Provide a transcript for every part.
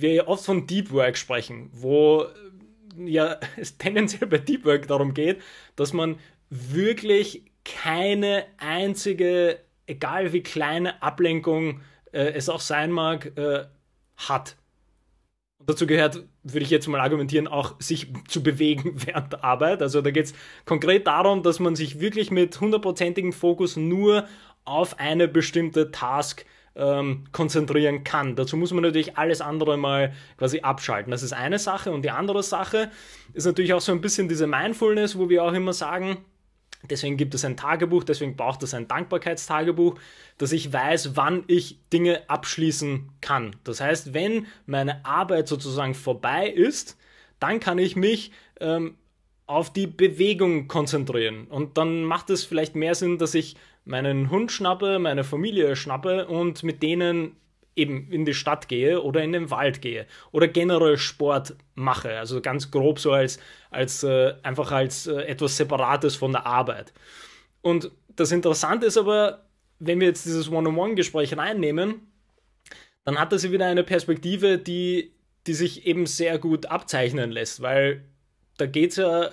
wir oft von Deep Work sprechen, wo äh, ja es tendenziell bei Deep Work darum geht, dass man wirklich keine einzige, egal wie kleine Ablenkung äh, es auch sein mag, äh, hat. Und dazu gehört, würde ich jetzt mal argumentieren, auch sich zu bewegen während der Arbeit. Also da geht es konkret darum, dass man sich wirklich mit hundertprozentigem Fokus nur auf eine bestimmte Task äh, ähm, konzentrieren kann. Dazu muss man natürlich alles andere mal quasi abschalten. Das ist eine Sache. Und die andere Sache ist natürlich auch so ein bisschen diese Mindfulness, wo wir auch immer sagen, Deswegen gibt es ein Tagebuch, deswegen braucht es ein Dankbarkeitstagebuch, dass ich weiß, wann ich Dinge abschließen kann. Das heißt, wenn meine Arbeit sozusagen vorbei ist, dann kann ich mich ähm, auf die Bewegung konzentrieren. Und dann macht es vielleicht mehr Sinn, dass ich meinen Hund schnappe, meine Familie schnappe und mit denen eben in die Stadt gehe oder in den Wald gehe oder generell Sport mache. Also ganz grob so als, als äh, einfach als äh, etwas Separates von der Arbeit. Und das Interessante ist aber, wenn wir jetzt dieses One-on-One-Gespräch reinnehmen, dann hat das wieder eine Perspektive, die, die sich eben sehr gut abzeichnen lässt, weil da geht es ja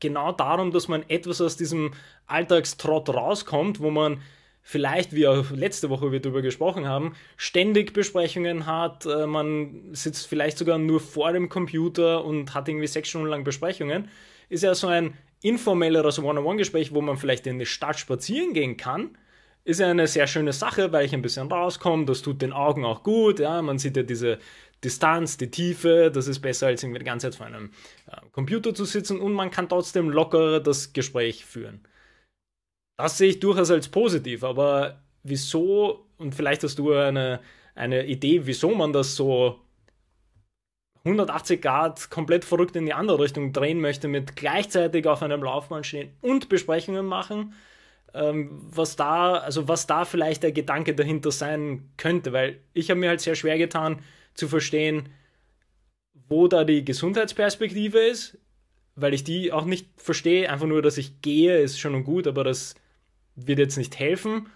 genau darum, dass man etwas aus diesem Alltagstrott rauskommt, wo man vielleicht, wie auch letzte Woche wir darüber gesprochen haben, ständig Besprechungen hat, äh, man sitzt vielleicht sogar nur vor dem Computer und hat irgendwie sechs Stunden lang Besprechungen, ist ja so ein informelleres One-on-One-Gespräch, wo man vielleicht in die Stadt spazieren gehen kann, ist ja eine sehr schöne Sache, weil ich ein bisschen rauskomme, das tut den Augen auch gut, ja, man sieht ja diese Distanz, die Tiefe, das ist besser als irgendwie die ganze Zeit vor einem äh, Computer zu sitzen und man kann trotzdem lockerer das Gespräch führen. Das sehe ich durchaus als positiv, aber wieso, und vielleicht hast du eine, eine Idee, wieso man das so 180 Grad komplett verrückt in die andere Richtung drehen möchte, mit gleichzeitig auf einem Laufband stehen und Besprechungen machen, ähm, was da, also was da vielleicht der Gedanke dahinter sein könnte, weil ich habe mir halt sehr schwer getan, zu verstehen, wo da die Gesundheitsperspektive ist, weil ich die auch nicht verstehe. Einfach nur, dass ich gehe, ist schon und gut, aber das wird jetzt nicht helfen.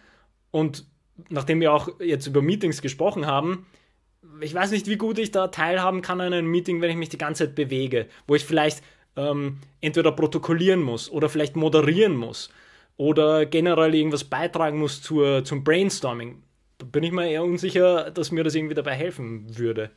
Und nachdem wir auch jetzt über Meetings gesprochen haben, ich weiß nicht, wie gut ich da teilhaben kann an einem Meeting, wenn ich mich die ganze Zeit bewege, wo ich vielleicht ähm, entweder protokollieren muss oder vielleicht moderieren muss oder generell irgendwas beitragen muss zur, zum Brainstorming bin ich mir eher unsicher, dass mir das irgendwie dabei helfen würde.